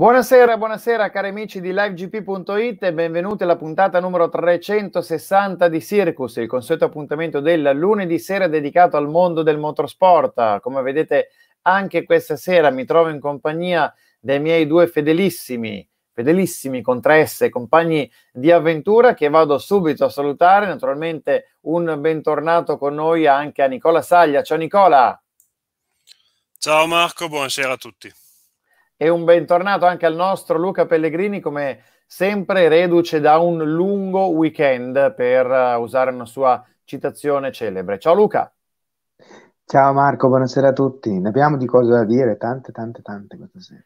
Buonasera, buonasera cari amici di livegp.it e benvenuti alla puntata numero 360 di Circus, il consueto appuntamento del lunedì sera dedicato al mondo del motorsport. Come vedete anche questa sera mi trovo in compagnia dei miei due fedelissimi, fedelissimi con tre S, compagni di avventura che vado subito a salutare. Naturalmente un bentornato con noi anche a Nicola Saglia. Ciao Nicola! Ciao Marco, buonasera a tutti e un bentornato anche al nostro Luca Pellegrini, come sempre reduce da un lungo weekend, per eh, usare una sua citazione celebre. Ciao Luca! Ciao Marco, buonasera a tutti. Ne abbiamo di cose da dire, tante, tante, tante questa sera.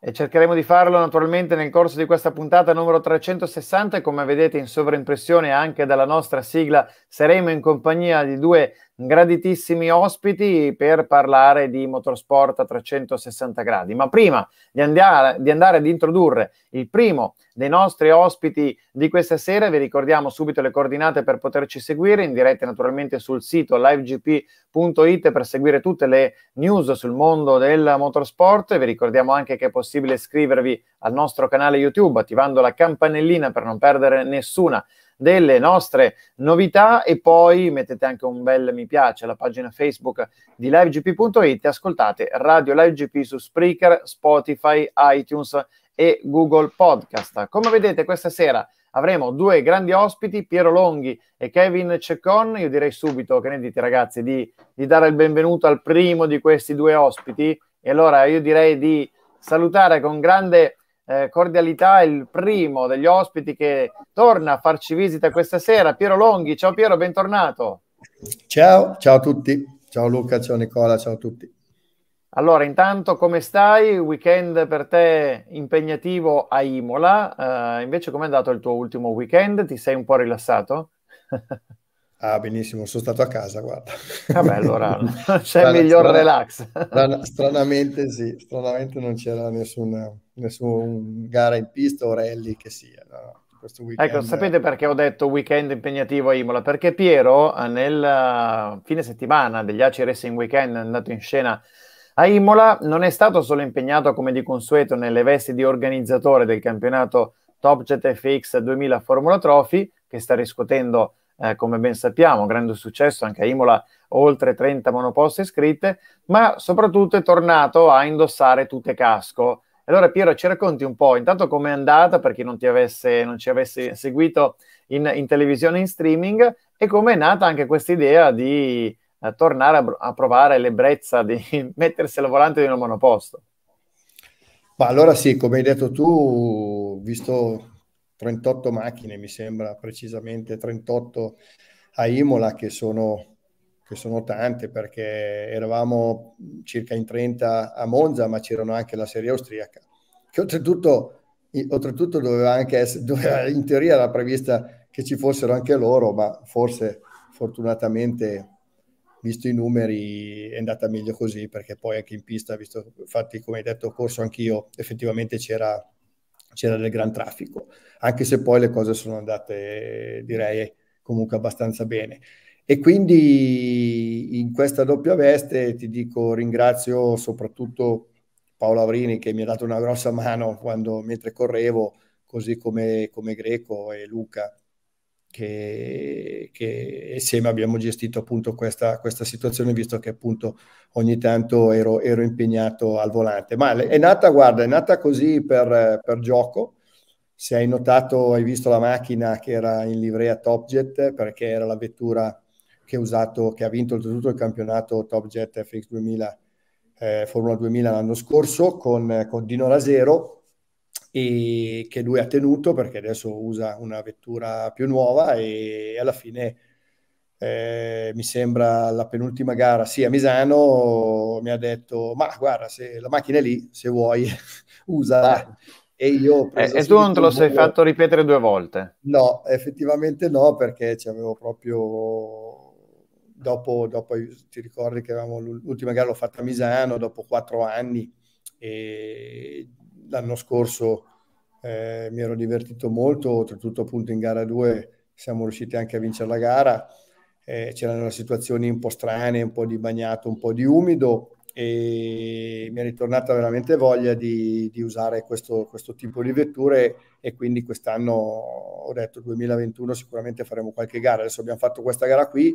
E cercheremo di farlo naturalmente nel corso di questa puntata numero 360 e come vedete in sovraimpressione anche dalla nostra sigla saremo in compagnia di due graditissimi ospiti per parlare di motorsport a 360 gradi. Ma prima di andare, di andare ad introdurre il primo dei nostri ospiti di questa sera, vi ricordiamo subito le coordinate per poterci seguire in diretta naturalmente sul sito livegp.it per seguire tutte le news sul mondo del motorsport. Vi ricordiamo anche che è possibile iscrivervi al nostro canale YouTube attivando la campanellina per non perdere nessuna delle nostre novità e poi mettete anche un bel mi piace alla pagina Facebook di livegp.it e ascoltate Radio LiveGP su Spreaker, Spotify, iTunes e Google Podcast. Come vedete questa sera avremo due grandi ospiti, Piero Longhi e Kevin Ceccon. Io direi subito, che ne dite ragazzi, di, di dare il benvenuto al primo di questi due ospiti. E allora io direi di salutare con grande eh, cordialità il primo degli ospiti che torna a farci visita questa sera, Piero Longhi. Ciao Piero, bentornato. Ciao, ciao a tutti. Ciao Luca, ciao Nicola, ciao a tutti. Allora, intanto come stai? Weekend per te impegnativo a Imola, uh, invece com'è andato il tuo ultimo weekend? Ti sei un po' rilassato? Ah, benissimo, sono stato a casa, guarda. Vabbè, ah, allora c'è il miglior strana, relax. Strana, stranamente sì, stranamente non c'era nessuna, nessun gara in pista o rally che sia. No? Ecco, sapete perché ho detto weekend impegnativo a Imola? Perché Piero eh, nel eh, fine settimana degli AC Racing Weekend è andato in scena a Imola, non è stato solo impegnato come di consueto nelle vesti di organizzatore del campionato Top Jet FX 2000 Formula Trophy, che sta riscuotendo eh, come ben sappiamo, un grande successo anche a Imola, oltre 30 monoposte iscritte, ma soprattutto è tornato a indossare tutte casco. Allora Piero ci racconti un po' intanto com'è andata per chi non, avesse, non ci avesse seguito in, in, televisione in streaming e com'è nata anche questa idea di eh, tornare a, a provare l'ebbrezza di mettersi al volante di un monoposto. Ma allora sì, come hai detto tu, visto 38 macchine, mi sembra precisamente 38 a Imola, che sono, che sono tante perché eravamo circa in 30 a Monza, ma c'erano anche la serie austriaca, che oltretutto, oltretutto doveva anche essere, doveva, in teoria era prevista che ci fossero anche loro, ma forse fortunatamente visto i numeri è andata meglio così perché poi anche in pista, visto, infatti come hai detto corso anch'io, effettivamente c'era c'era del gran traffico, anche se poi le cose sono andate, direi, comunque abbastanza bene. E quindi in questa doppia veste ti dico ringrazio soprattutto Paolo Avrini che mi ha dato una grossa mano quando, mentre correvo, così come, come Greco e Luca che, che insieme abbiamo gestito appunto questa, questa, situazione, visto che appunto ogni tanto ero, ero, impegnato al volante. Ma è nata, guarda, è nata così per, per gioco. Se hai notato, hai visto la macchina che era in livrea Top Jet, perché era la vettura che, usato, che ha vinto tutto il campionato Top Jet FX 2000 eh, Formula 2000 l'anno scorso con, con Dino Rasero e che lui ha tenuto perché adesso usa una vettura più nuova e alla fine eh, mi sembra la penultima gara sì a Misano mi ha detto ma guarda se la macchina è lì se vuoi usala eh. e io eh, e tu non te lo sei fatto ripetere due volte no effettivamente no perché ci avevo proprio Dopo, dopo, ti ricordi che avevamo l'ultima gara l'ho fatta a Misano dopo quattro anni e l'anno scorso eh, mi ero divertito molto, oltretutto appunto in gara 2 siamo riusciti anche a vincere la gara, eh, c'erano situazioni un po' strane, un po' di bagnato, un po' di umido e mi è ritornata veramente voglia di, di usare questo, questo, tipo di vetture e quindi quest'anno ho detto 2021 sicuramente faremo qualche gara, adesso abbiamo fatto questa gara qui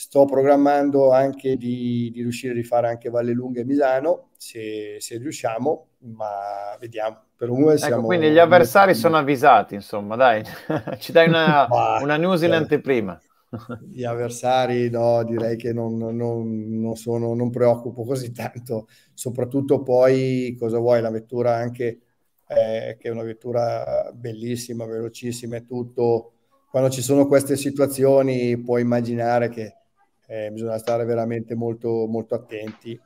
Sto programmando anche di, di riuscire a rifare anche Valle Lunga e Milano, se, se riusciamo, ma vediamo. Per ora ecco, siamo quindi gli avversari sono avvisati, insomma, dai, ci dai una, una news in certo. anteprima. Gli avversari, no, direi che non, non, non, sono, non preoccupo così tanto, soprattutto poi, cosa vuoi, la vettura anche... Eh, che è una vettura bellissima, velocissima e tutto. Quando ci sono queste situazioni puoi immaginare che eh, bisogna stare veramente molto, molto attenti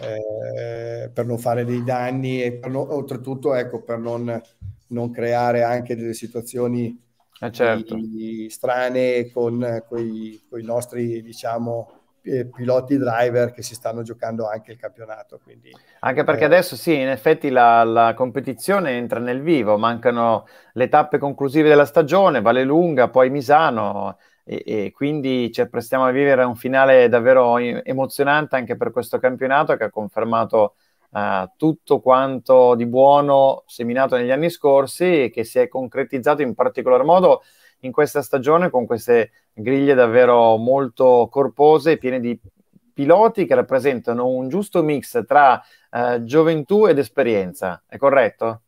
eh, per non fare dei danni e non, oltretutto ecco, per non, non, creare anche delle situazioni eh certo. di, strane con i nostri diciamo, piloti driver che si stanno giocando anche il campionato. Quindi, anche perché eh, adesso sì, in effetti la, la, competizione entra nel vivo, mancano le tappe conclusive della stagione, Vale poi Misano, e, e quindi ci cioè, apprestiamo a vivere un finale davvero emozionante anche per questo campionato che ha confermato Uh, tutto quanto di buono seminato negli anni scorsi e che si è concretizzato in particolar modo in questa stagione con queste griglie davvero molto corpose, piene di piloti che rappresentano un giusto mix tra uh, gioventù ed esperienza. È corretto?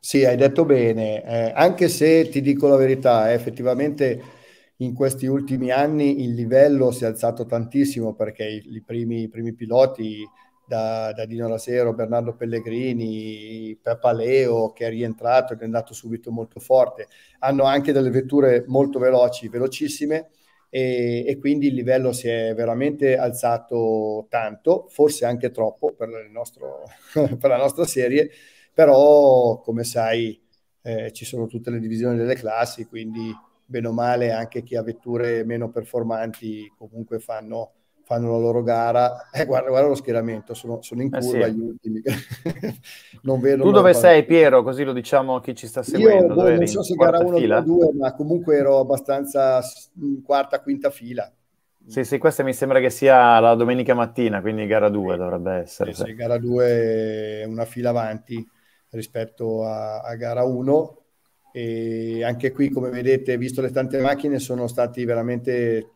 Sì, hai detto bene, eh, anche se ti dico la verità, eh, effettivamente in questi ultimi anni il livello si è alzato tantissimo perché i, i, primi, i primi, piloti da, da, Dino Rasero, Bernardo Pellegrini, Peppa Leo che è rientrato ed è andato subito molto forte, hanno anche delle vetture molto veloci, velocissime e, e quindi il livello si è veramente alzato tanto, forse anche troppo per, nostro, per la nostra serie, però come sai eh, ci sono tutte le divisioni delle classi, quindi bene o male anche chi ha vetture meno performanti comunque fanno, fanno la loro gara. Eh, guarda, guarda, lo schieramento, sono, sono in eh, curva eh sì. gli ultimi. non vedo tu dove parte. sei Piero? Così lo diciamo a chi ci sta seguendo. Io boh, non so se gara 1 o 2, ma comunque ero abbastanza in quarta, quinta fila. Sì, sì, questa mi sembra che sia la domenica mattina, quindi gara 2 dovrebbe essere. Sì, sì. gara 2 è una fila avanti rispetto a, a gara 1 e anche qui, come vedete, visto le tante macchine, sono stati veramente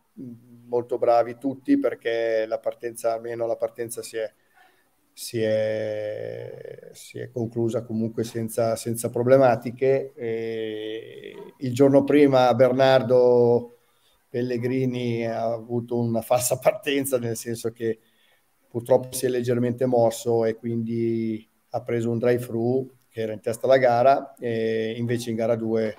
molto bravi tutti perché la partenza, almeno la partenza si è, si è, si è conclusa comunque senza, senza problematiche. E il giorno prima Bernardo Pellegrini ha avuto una falsa partenza, nel senso che purtroppo si è leggermente morso e quindi ha preso un drive through che era in testa alla gara, e invece in gara 2,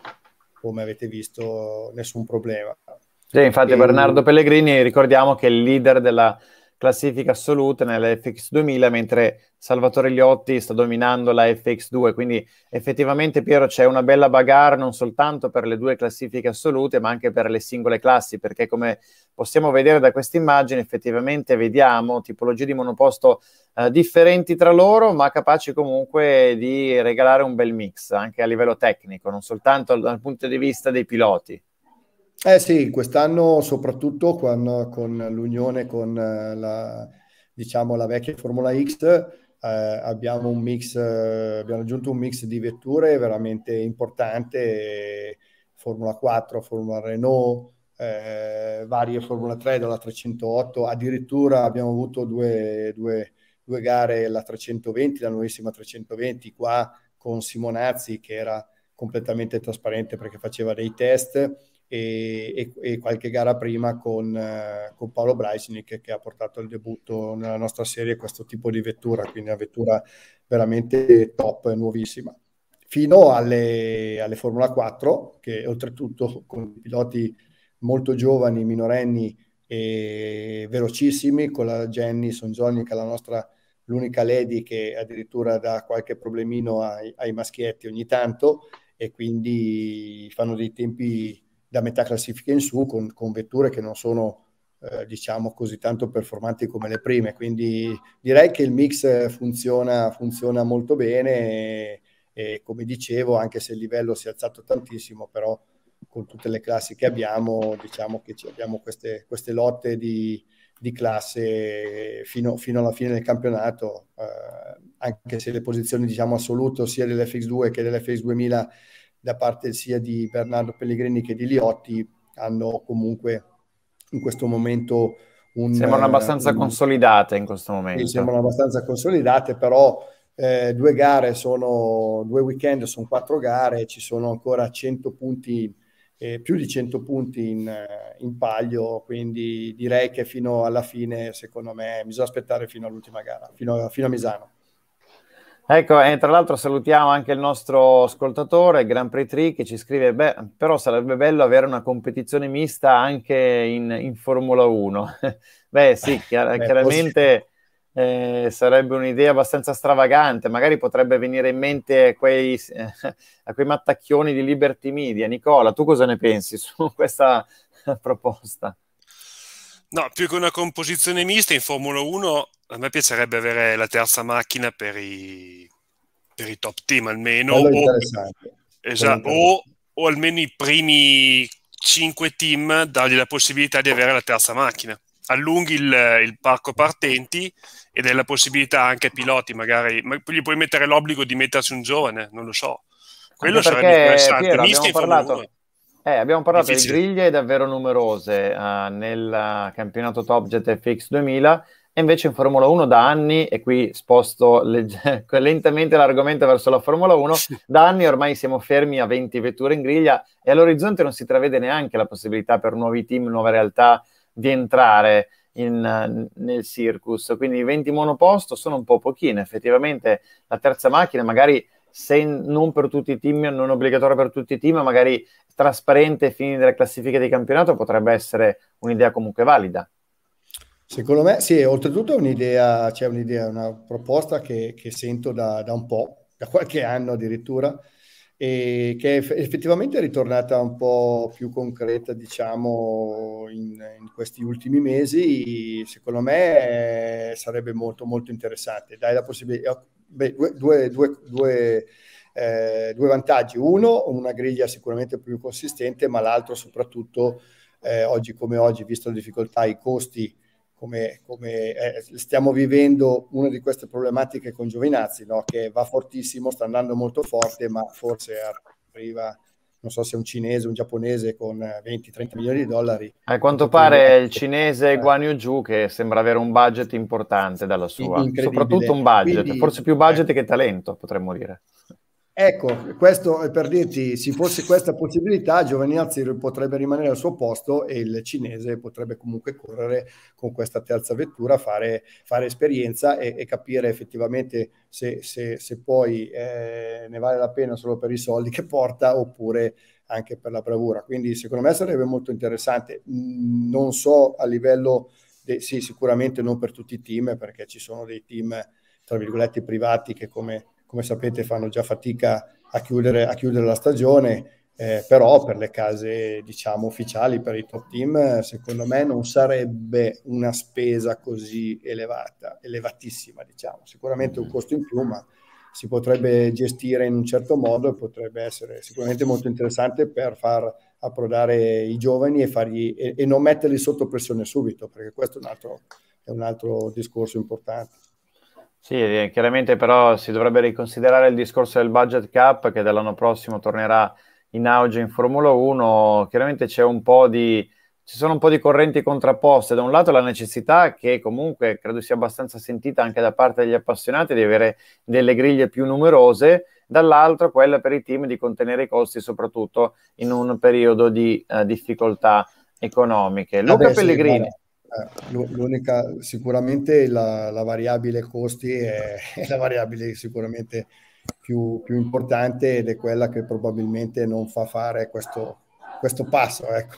come avete visto, nessun problema. Sì, infatti e... Bernardo Pellegrini, ricordiamo che è il leader della classifica assolute nella FX2000, mentre Salvatore Gliotti sta dominando la FX2. Quindi effettivamente, Piero, c'è una bella bagarre non soltanto per le due classifiche assolute, ma anche per le singole classi, perché come possiamo vedere da questa immagine, effettivamente vediamo tipologie di monoposto eh, differenti tra loro, ma capaci comunque di regalare un bel mix anche a livello tecnico, non soltanto dal punto di vista dei piloti. Eh sì, quest'anno soprattutto con, con l'unione con eh, la, diciamo, la vecchia Formula X eh, abbiamo, un mix, eh, abbiamo aggiunto un mix di vetture veramente importante, Formula 4, Formula Renault, eh, varie Formula 3 dalla 308, addirittura abbiamo avuto due, due, due gare, la 320, la nuovissima 320 qua con Simonazzi che era completamente trasparente perché faceva dei test e, e, qualche gara prima con, eh, con Paolo Breisnik che ha portato al debutto nella nostra serie questo tipo di vettura, quindi una vettura veramente top, nuovissima. Fino alle, alle Formula 4, che oltretutto con piloti molto giovani, minorenni e velocissimi, con la Jenny Sonzoni, che è la nostra l'unica lady che addirittura dà qualche problemino ai, ai maschietti ogni tanto e quindi fanno dei tempi da metà classifica in su con, con vetture che non sono eh, diciamo così tanto performanti come le prime quindi direi che il mix funziona, funziona molto bene e, e, come dicevo anche se il livello si è alzato tantissimo però con tutte le classi che abbiamo diciamo che abbiamo queste, queste lotte di, di classe fino, fino, alla fine del campionato, eh, anche se le posizioni diciamo assolute sia dell'FX2 che dell'FX2000 da parte sia di Bernardo Pellegrini che di Liotti hanno comunque in questo momento un... Sembrano eh, abbastanza un, consolidate in questo momento. sembrano abbastanza consolidate, però eh, due gare sono, due weekend sono quattro gare, ci sono ancora 100 punti, eh, più di 100 punti in, eh, in palio, quindi direi che fino alla fine, secondo me, bisogna aspettare fino all'ultima gara, fino fino a Misano. Ecco, e tra l'altro salutiamo anche il nostro ascoltatore, Grand Prix 3, che ci scrive, beh, però sarebbe bello avere una competizione mista anche in, in Formula 1. beh sì, chiar- beh, chiaramente eh, sarebbe un'idea abbastanza stravagante, magari potrebbe venire in mente quei, eh, a quei mattacchioni di Liberty Media. Nicola, tu cosa ne pensi su questa proposta? No, più che una composizione mista in Formula 1 a me piacerebbe avere la terza macchina per i, per i top team almeno. O, esatto, o, o, almeno i primi 5 team dargli la possibilità di avere la terza macchina. Allunghi il, il parco partenti e dai la possibilità anche ai piloti, magari ma gli puoi mettere l'obbligo di mettersi un giovane, non lo so. Quello perché, sarebbe interessante. Piero, abbiamo parlato, eh, abbiamo parlato Difficile. di griglie davvero numerose uh, nel campionato Top Jet FX 2000 e invece in Formula 1 da anni, e qui sposto legge- lentamente l'argomento verso la Formula 1, da anni ormai siamo fermi a 20 vetture in griglia e all'orizzonte non si travede neanche la possibilità per nuovi team, nuove realtà di entrare in, nel circus. Quindi i 20 monoposto sono un po' pochine, effettivamente la terza macchina magari se non per tutti i team, non obbligatorio per tutti i team, magari trasparente ai fini della classifica di campionato potrebbe essere un'idea comunque valida. Secondo me sì, oltretutto è un'idea, c'è un'idea, una proposta che, che sento da, da, un po', da qualche anno addirittura, e che è effettivamente è ritornata un po' più concreta, diciamo, in, in questi ultimi mesi, secondo me è, eh, sarebbe molto, molto interessante. Dai la possibilità, beh, due, due, due, due eh, due vantaggi. Uno, una griglia sicuramente più consistente, ma l'altro soprattutto eh, oggi come oggi, visto le difficoltà, i costi, come, come eh, stiamo vivendo una di queste problematiche con Giovinazzi, no? che va fortissimo, sta andando molto forte, ma forse arriva non so se un cinese, un giapponese con 20-30 eh, milioni di dollari. A quanto pare il cinese eh. Guan Yu Zhu che sembra avere un budget importante dalla sua, soprattutto un budget, Quindi, forse più budget eh. che talento potremmo dire. Ecco, questo è per dirti, se fosse questa possibilità, Giovanazzi potrebbe rimanere al suo posto e il cinese potrebbe comunque correre con questa terza vettura, fare, fare esperienza e, e, capire effettivamente se, se, se poi eh, ne vale la pena solo per i soldi che porta oppure anche per la bravura. Quindi secondo me sarebbe molto interessante. Mm, non so a livello, de, sì, sicuramente non per tutti i team, perché ci sono dei team, tra virgolette, privati che come come sapete fanno già fatica a chiudere, a chiudere la stagione, eh, però per le case diciamo ufficiali, per i top team, secondo me non sarebbe una spesa così elevata, elevatissima diciamo, sicuramente un mm. costo in più, ma si potrebbe gestire in un certo modo e potrebbe essere sicuramente molto interessante per far approdare i giovani e, fargli, e, e non metterli sotto pressione subito, perché questo è un altro, è un altro discorso importante. Sì, eh, chiaramente però si dovrebbe riconsiderare il discorso del budget cap che dall'anno prossimo tornerà in auge in Formula 1. Chiaramente c'è un po' di, ci sono un po' di correnti contrapposte. Da un lato la necessità che comunque credo sia abbastanza sentita anche da parte degli appassionati di avere delle griglie più numerose, dall'altro quella per i team di contenere i costi soprattutto in un periodo di uh, difficoltà economiche. Luca Vabbè, Pellegrini. Sì, eh, l'unica, sicuramente la, la, variabile costi è, è la variabile sicuramente più, più, importante ed è quella che probabilmente non fa fare questo, questo passo. Ecco.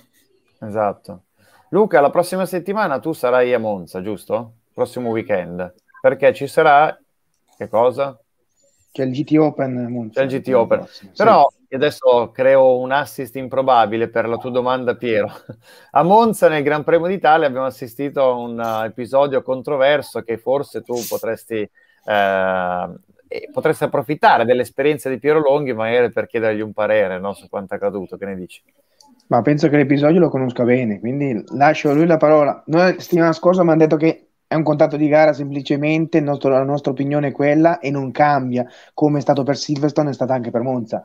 Esatto. Luca, la prossima settimana tu sarai a Monza, giusto? Prossimo weekend. Perché ci sarà... Che cosa? C'è il GT Open Monza. C'è il GT Open. Prossimo, Però io adesso creo un assist improbabile per la tua domanda, Piero. A Monza, nel Gran Premio d'Italia, abbiamo assistito a un eh, episodio controverso che forse tu potresti, eh, potresti approfittare dell'esperienza di Piero Longhi, magari per chiedergli un parere no, su quanto è accaduto. Che ne dici? Ma penso che l'episodio lo conosca bene, quindi lascio a lui la parola. Noi settimana scorsa mi hanno detto che è un contatto di gara semplicemente, nostro, la nostra opinione è quella e non cambia, come è stato per Silverstone è stata anche per Monza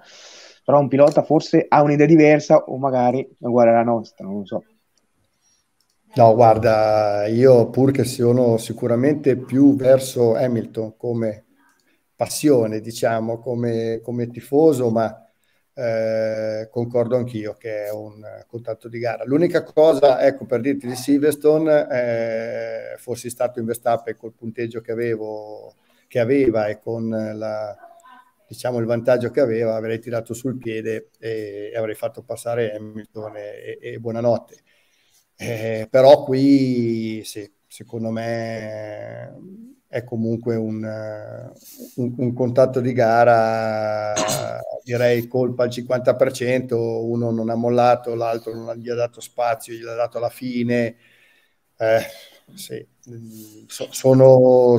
però un pilota forse ha un'idea diversa o magari è uguale alla nostra, non lo so. No, guarda, io pur che sono sicuramente più verso Hamilton come passione, diciamo, come, come tifoso, ma eh, concordo anch'io che è un contatto di gara. L'unica cosa, ecco, per dirti di Silverstone, eh, fossi stato in Verstappen col punteggio che avevo, che aveva e con la diciamo, il vantaggio che aveva, avrei tirato sul piede e, e avrei fatto passare Hamilton e, e buonanotte. Eh, però qui sì, secondo me è comunque un, un, un, contatto di gara, direi colpa al 50%, uno non ha mollato, l'altro non gli ha dato spazio, gli ha dato la fine. Eh, sì, mm, sono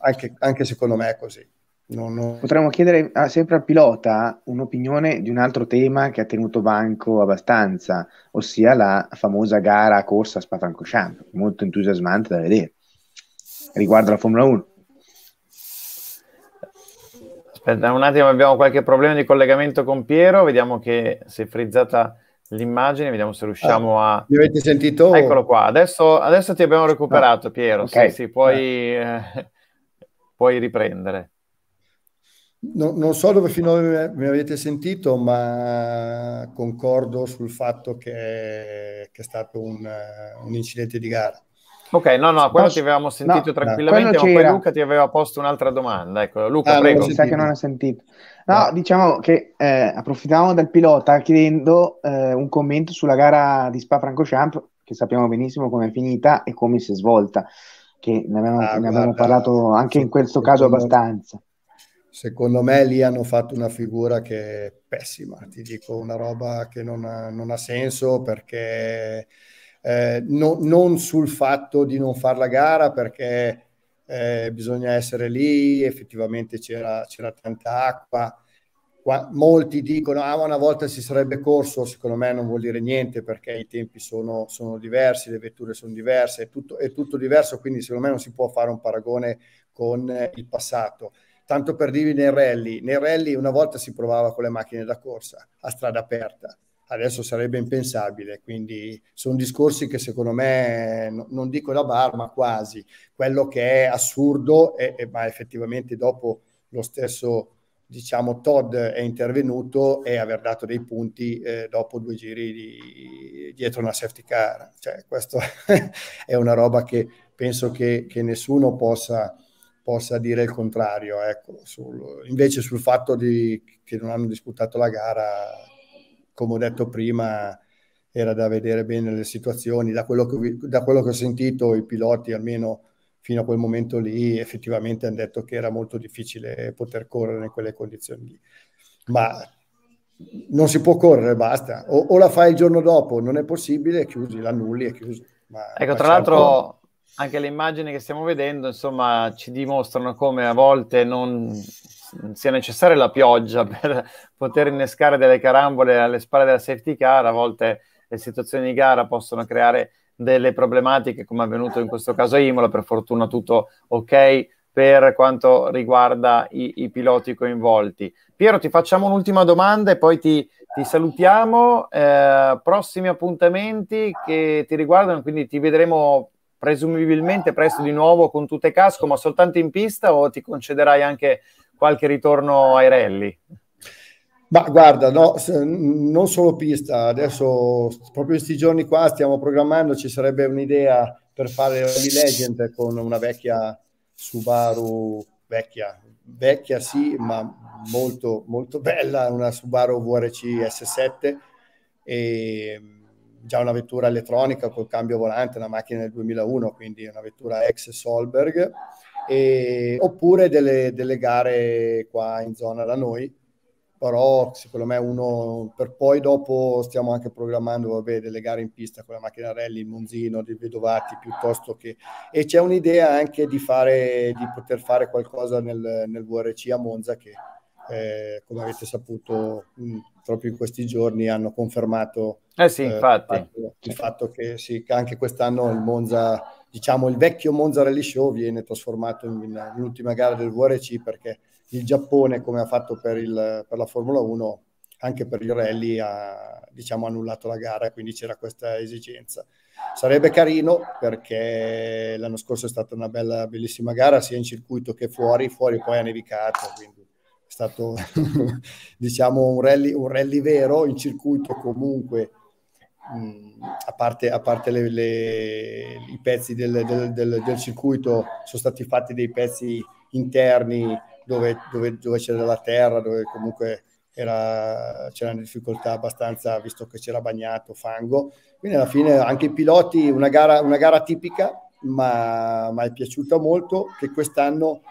anche, anche secondo me è così. Non, non... Potremmo chiedere a, sempre al pilota un'opinione di un altro tema che ha tenuto banco abbastanza, ossia la famosa gara corsa a Spa-Francorchamps, molto entusiasmante da vedere, riguardo la Formula 1. Aspetta un attimo, abbiamo qualche problema di collegamento con Piero, vediamo che si è frizzata l'immagine, vediamo se riusciamo ah, a... Mi avete sentito? Eccolo qua, adesso, adesso ti abbiamo ah, recuperato ah, Piero, okay. sì, sì, puoi, ah. eh, puoi riprendere. No, non so dove finora mi avete sentito, ma concordo sul fatto che, che è stato un, un, incidente di gara. Ok, no, no, quello ti avevamo sentito no, tranquillamente, no, ma poi Luca ti aveva posto un'altra domanda. Ecco, Luca, ah, prego. Mi sa che non ha sentito. No, no. diciamo che eh, approfittavamo del pilota chiedendo eh, un commento sulla gara di Spa-Francorchamps, che sappiamo benissimo come è finita e come si è svolta, che ne abbiamo, ah, ne abbiamo parlato anche in questo caso abbastanza secondo me lì hanno fatto una figura che è pessima, ti dico una roba che non ha, non ha senso perché eh, no, non sul fatto di non fare la gara perché eh, bisogna essere lì, effettivamente c'era, c'era tanta acqua. Qua, molti dicono ah, una volta si sarebbe corso, secondo me non vuol dire niente perché i tempi sono, sono diversi, le vetture sono diverse, è tutto, è tutto diverso, quindi secondo me non si può fare un paragone con eh, il passato tanto per dirvi nei rally, nei rally una volta si provava con le macchine da corsa a strada aperta, adesso sarebbe impensabile, quindi sono discorsi che secondo me, non dico da bar, ma quasi, quello che è assurdo, è, è, ma effettivamente dopo lo stesso diciamo Todd è intervenuto e aver dato dei punti eh, dopo due giri di, dietro una safety car. Cioè, questo è una roba che penso che, che nessuno possa possa dire il contrario, ecco, sul, invece sul fatto di, che non hanno disputato la gara, come ho detto prima, era da vedere bene le situazioni, da quello che, da quello che ho sentito i piloti almeno fino a quel momento lì effettivamente hanno detto che era molto difficile poter correre in quelle condizioni lì. Ma non si può correre, basta. O, o la fai il giorno dopo, non è possibile, chiusi, l'annulli, e chiuso. Ma ecco, tra l'altro, anche le immagini che stiamo vedendo, insomma, ci dimostrano come a volte non sia necessaria la pioggia per poter innescare delle carambole alle spalle della safety car, a volte le situazioni di gara possono creare delle problematiche come è avvenuto in questo caso a Imola, per fortuna tutto ok per quanto riguarda i, i piloti coinvolti. Piero, ti facciamo un'ultima domanda e poi ti, ti salutiamo. Eh, prossimi appuntamenti che ti riguardano, quindi ti vedremo presumibilmente presto di nuovo con tutte casco, ma soltanto in pista o ti concederai anche qualche ritorno ai rally? Ma guarda, no, non solo pista, adesso proprio in questi giorni qua stiamo programmando, ci sarebbe un'idea per fare Rally Legend con una vecchia Subaru, vecchia, vecchia sì, ma molto, molto bella, una Subaru VRC S7 e già una vettura elettronica col cambio volante, una macchina del 2001, quindi una vettura ex Solberg, e, oppure delle, delle gare qua in zona da noi, però secondo me uno per poi dopo stiamo anche programmando vabbè, delle gare in pista con la macchina rally, il Monzino, dei Vedovati piuttosto che e c'è un'idea anche di, fare, di poter fare qualcosa nel, nel VRC a Monza che eh, come avete saputo mh, mm, proprio in questi giorni hanno confermato eh sì, eh, il, fatto, il, fatto, che, sì, che anche quest'anno il Monza, diciamo il vecchio Monza Rally Show viene trasformato in, in, un'ultima gara del VRC perché il Giappone, come ha fatto per, il, per la Formula 1, anche per il rally ha diciamo, annullato la gara, quindi c'era questa esigenza. Sarebbe carino perché l'anno scorso è stata una bella, bellissima gara sia in circuito che fuori, fuori poi ha nevicato, quindi stato diciamo un rally, un rally vero in circuito comunque mh, a parte, a parte le, le, i pezzi del, del, del, del, circuito sono stati fatti dei pezzi interni dove, dove, dove c'era la terra dove comunque era, c'era una difficoltà abbastanza visto che c'era bagnato fango quindi alla fine anche i piloti una gara, una gara tipica ma, ma è piaciuta molto che quest'anno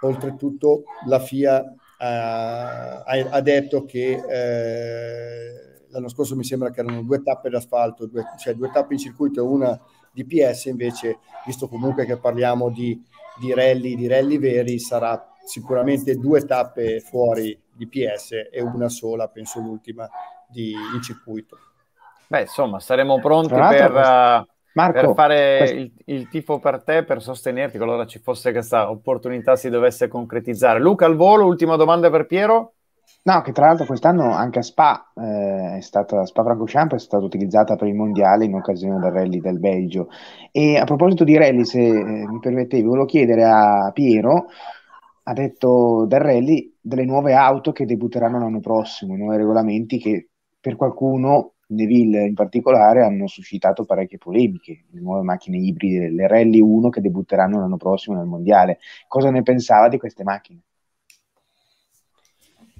oltretutto la FIA ha, ha detto che eh, l'anno scorso mi sembra che erano due tappe d'asfalto, due, cioè due tappe in circuito e una di PS, invece, visto comunque che parliamo di, di rally, di rally veri, sarà sicuramente due tappe fuori di PS e una sola, penso l'ultima, di, in circuito. Beh, insomma, saremo pronti per... Questo eh, Marco, per fare questo... il, il, tifo per te, per sostenerti qualora ci fosse questa opportunità si dovesse concretizzare. Luca al volo, ultima domanda per Piero. No, che tra l'altro quest'anno anche a Spa, eh, è stata, Spa Francochamp è stata utilizzata per il mondiale in occasione del rally del Belgio. E a proposito di rally, se eh, mi permettevi, volevo chiedere a Piero, ha detto del rally, delle nuove auto che debutteranno l'anno prossimo, i nuovi regolamenti che per qualcuno Neville in particolare hanno suscitato parecchie polemiche, le nuove macchine ibride, le Rally 1 che debutteranno l'anno prossimo nel Mondiale. Cosa ne pensava di queste macchine?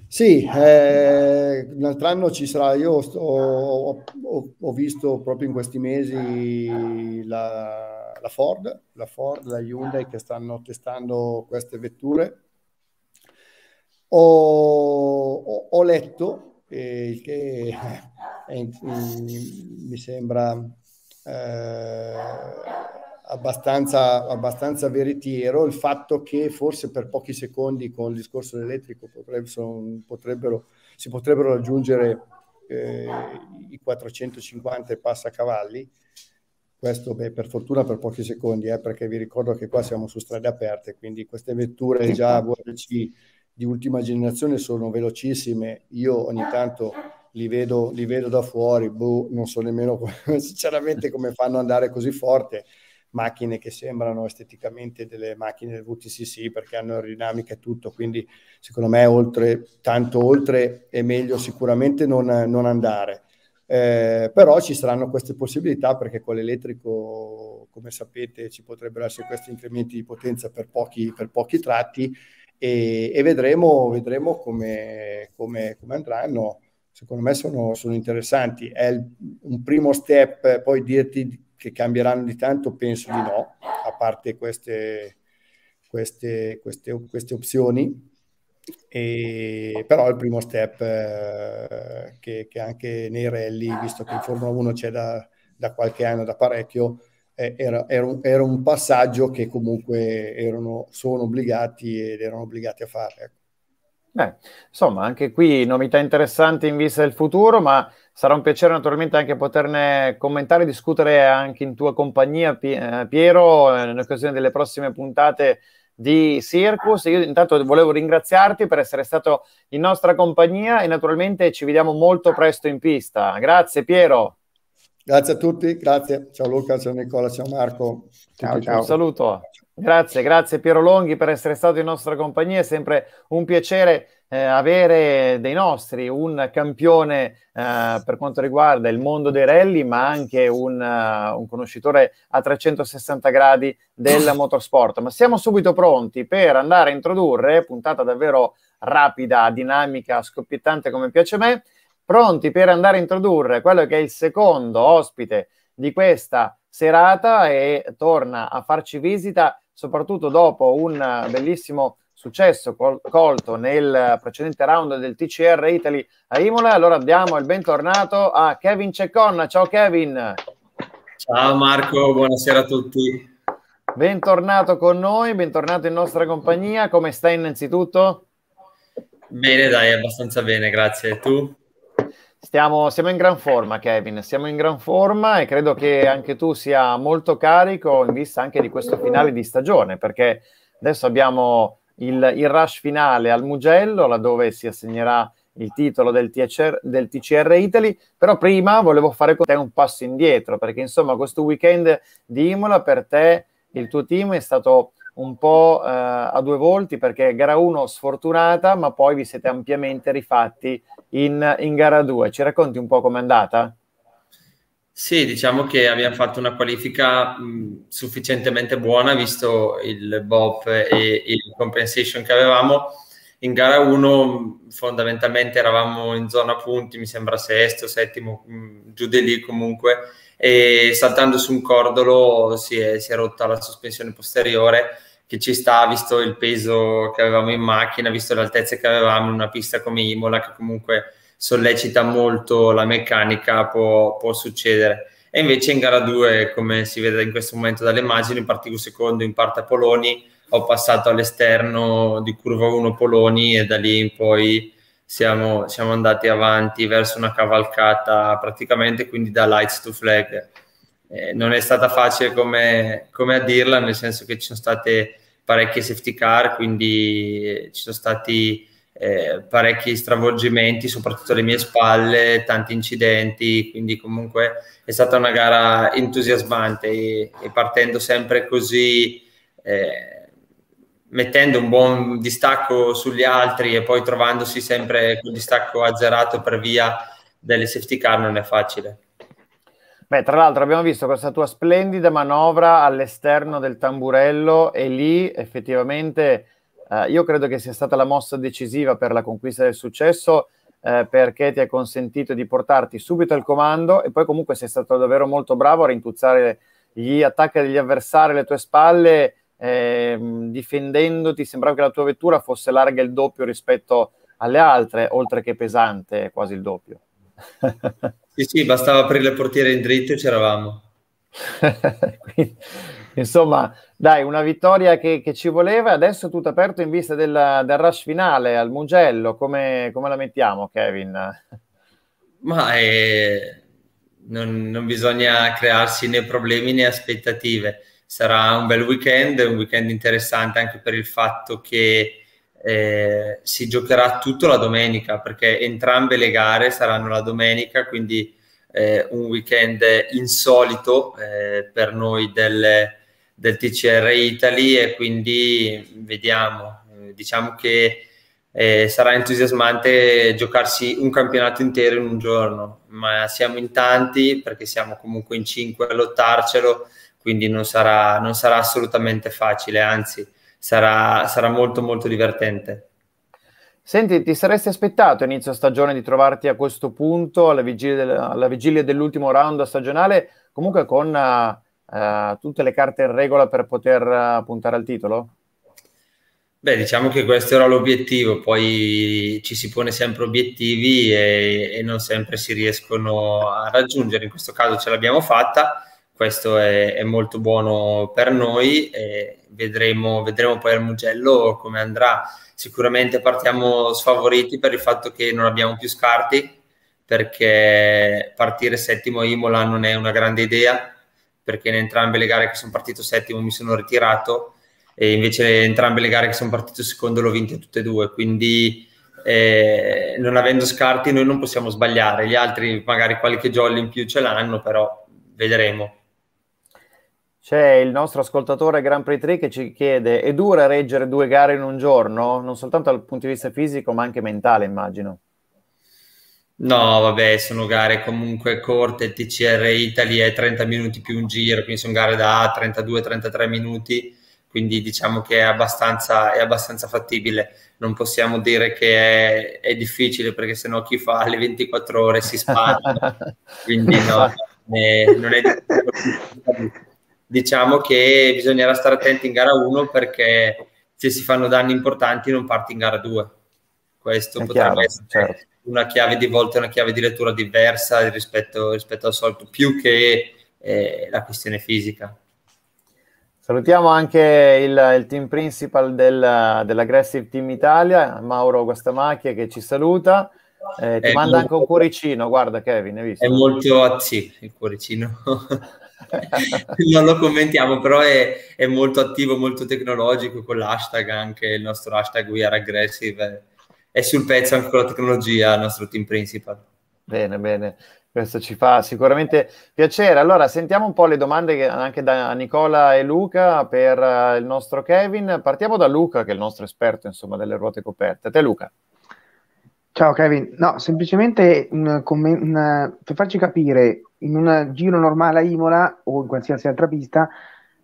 Sì, eh, l'altro anno ci sarà, io ho, ho, ho, visto proprio in questi mesi la, la, Ford, la Ford, la Hyundai che stanno testando queste vetture. ho, ho letto eh, che eh, mi sembra eh, abbastanza, abbastanza veritiero il fatto che forse per pochi secondi con il discorso elettrico potrebbe, potrebbero, si potrebbero raggiungere eh, i 450 passacavalli. questo beh, per fortuna per pochi secondi, eh, perché vi ricordo che qua siamo su strade aperte, quindi queste vetture già VRC di ultima generazione sono velocissime, io ogni tanto li vedo, li vedo da fuori, boh, non so nemmeno sinceramente come fanno ad andare così forte, macchine che sembrano esteticamente delle macchine del VTCC perché hanno aerodinamica e tutto, quindi secondo me oltre, tanto oltre è meglio sicuramente non, non andare. Eh, però ci saranno queste possibilità perché con l'elettrico, come sapete, ci potrebbero essere questi incrementi di potenza per pochi, per pochi tratti e, e vedremo, vedremo come, come, come, andranno. Secondo me sono, sono interessanti. È il, un primo step, poi dirti che cambieranno di tanto, penso di no, a parte queste, queste, queste, queste opzioni. E, però è il primo step eh, che, che, anche nei rally, visto che in Formula 1 c'è da, da qualche anno, da parecchio, eh, era, era, un, era, un, passaggio che comunque erano, sono obbligati ed erano obbligati a fare. Ecco. insomma, anche qui novità interessanti in vista del futuro, ma sarà un piacere naturalmente anche poterne commentare e discutere anche in tua compagnia, eh, Piero, eh, in occasione delle prossime puntate di Circus. Io intanto volevo ringraziarti per essere stato in nostra compagnia e naturalmente ci vediamo molto presto in pista. Grazie Piero. Grazie a tutti, grazie. Ciao Luca, ciao Nicola, ciao Marco. Ciao, ciao. Un saluto. Grazie, grazie Piero Longhi per essere stato in nostra compagnia. È sempre un piacere eh, avere dei nostri un campione eh, per quanto riguarda il mondo dei rally, ma anche un, uh, un conoscitore a 360 gradi del motorsport. Ma siamo subito pronti per andare a introdurre, puntata davvero rapida, dinamica, scoppiettante come piace a me pronti per andare a introdurre quello che è il secondo ospite di questa serata e torna a farci visita soprattutto dopo un bellissimo successo col- colto nel precedente round del TCR Italy a Imola. Allora diamo il bentornato a Kevin Cecconna. Ciao Kevin. Ciao Marco, buonasera a tutti. Bentornato con noi, bentornato in nostra compagnia. Come stai innanzitutto? Bene, dai, abbastanza bene, grazie. E tu? Stiamo, siamo in gran forma, Kevin. Siamo in gran forma e credo che anche tu sia molto carico in vista anche di questo finale di stagione, perché adesso abbiamo il, il rush finale al Mugello, laddove si assegnerà il titolo del TCR, del TCR, Italy, però prima volevo fare con te un passo indietro, perché insomma questo weekend di Imola per te, il tuo team è stato un po' eh, a due volti perché gara 1 sfortunata, ma poi vi siete ampiamente rifatti in, in gara 2. Ci racconti un po' com'è andata? Sì, diciamo che abbiamo fatto una qualifica mh, sufficientemente buona visto il BOP e il compensation che avevamo. In gara 1 fondamentalmente eravamo in zona punti, mi sembra sesto, settimo, mh, giù di lì comunque, e saltando su un cordolo si è, si è rotta la sospensione posteriore che ci sta, visto il peso che avevamo in macchina, visto le altezze che avevamo in una pista come Imola, che comunque sollecita molto la meccanica, può, può succedere. E invece in gara 2, come si vede in questo momento dalle immagini, partivo secondo in parte a Poloni, ho passato all'esterno di curva 1 Poloni e da lì in poi siamo, siamo andati avanti verso una cavalcata praticamente, quindi da lights to flag eh, non è stata facile come, come, a dirla, nel senso che ci sono state parecchie safety car, quindi eh, ci sono stati eh, parecchi stravolgimenti, soprattutto alle mie spalle, tanti incidenti, quindi comunque è stata una gara entusiasmante e, e partendo sempre così, eh, mettendo un buon distacco sugli altri e poi trovandosi sempre col distacco azzerato per via delle safety car non è facile. Beh, tra l'altro abbiamo visto questa tua splendida manovra all'esterno del tamburello e lì effettivamente eh, io credo che sia stata la mossa decisiva per la conquista del successo eh, perché ti ha consentito di portarti subito al comando e poi comunque sei stato davvero molto bravo a rintuzzare gli attacchi degli avversari alle tue spalle eh, difendendoti sembrava che la tua vettura fosse larga il doppio rispetto alle altre oltre che pesante quasi il doppio Sì, sì, bastava aprire la portiere in dritto e c'eravamo. Insomma, dai, una vittoria che, che, ci voleva. Adesso tutto aperto in vista del, del rush finale al Mugello. Come, come la mettiamo, Kevin? Ma è... Eh, non, non, bisogna crearsi né problemi né aspettative. Sarà un bel weekend, un weekend interessante anche per il fatto che eh, si giocherà tutto la domenica perché entrambe le gare saranno la domenica, quindi eh, un weekend insolito eh, per noi del, del, TCR Italy e quindi vediamo, eh, diciamo che eh, sarà entusiasmante giocarsi un campionato intero in un giorno, ma siamo in tanti perché siamo comunque in cinque a lottarcelo, quindi non sarà, non sarà assolutamente facile, anzi sarà, sarà molto molto divertente. Senti, ti saresti aspettato inizio stagione di trovarti a questo punto, alla vigilia, del, alla vigilia dell'ultimo round stagionale, comunque con uh, tutte le carte in regola per poter uh, puntare al titolo? Beh, diciamo che questo era l'obiettivo, poi ci si pone sempre obiettivi e, e non sempre si riescono a raggiungere, in questo caso ce l'abbiamo fatta questo è, è, molto buono per noi e vedremo, vedremo poi al Mugello come andrà. Sicuramente partiamo sfavoriti per il fatto che non abbiamo più scarti, perché partire settimo a Imola non è una grande idea, perché in entrambe le gare che sono partito settimo mi sono ritirato e invece entrambe le gare che sono partito secondo l'ho vinte tutte e due, quindi eh, non avendo scarti noi non possiamo sbagliare, gli altri magari qualche jolly in più ce l'hanno, però vedremo. C'è il nostro ascoltatore Grand Prix 3 che ci chiede: è dura reggere due gare in un giorno? Non soltanto dal punto di vista fisico, ma anche mentale, immagino. No, vabbè, sono gare comunque corte. TCR Italy è 30 minuti più un giro, quindi sono gare da 32-33 minuti. Quindi diciamo che è abbastanza, è abbastanza fattibile. Non possiamo dire che è, è difficile perché sennò chi fa le 24 ore si spara. quindi no, non non è difficile diciamo che bisognerà stare attenti in gara 1 perché se si fanno danni importanti non parti in gara 2. Questo È potrebbe chiaro, essere certo. una chiave di volta, una chiave di lettura diversa rispetto, rispetto al solito, più che eh, la questione fisica. Salutiamo anche il, il team principal del, dell'Aggressive Team Italia, Mauro Guastamacchia, che ci saluta. Eh, ti è manda molto, anche un cuoricino, guarda Kevin, hai visto? È molto, ah, sì, il cuoricino. non lo commentiamo, però è, è, molto attivo, molto tecnologico con l'hashtag, anche il nostro hashtag We Are Aggressive. È, è sul pezzo anche con la tecnologia, il nostro team principal. Bene, bene. Questo ci fa sicuramente piacere. Allora, sentiamo un po' le domande anche da Nicola e Luca per eh, il nostro Kevin. Partiamo da Luca, che è il nostro esperto, insomma, delle ruote coperte. A Te, Luca. Ciao Kevin, no, semplicemente un, un, per farci capire, in un giro normale a Imola o in qualsiasi altra pista,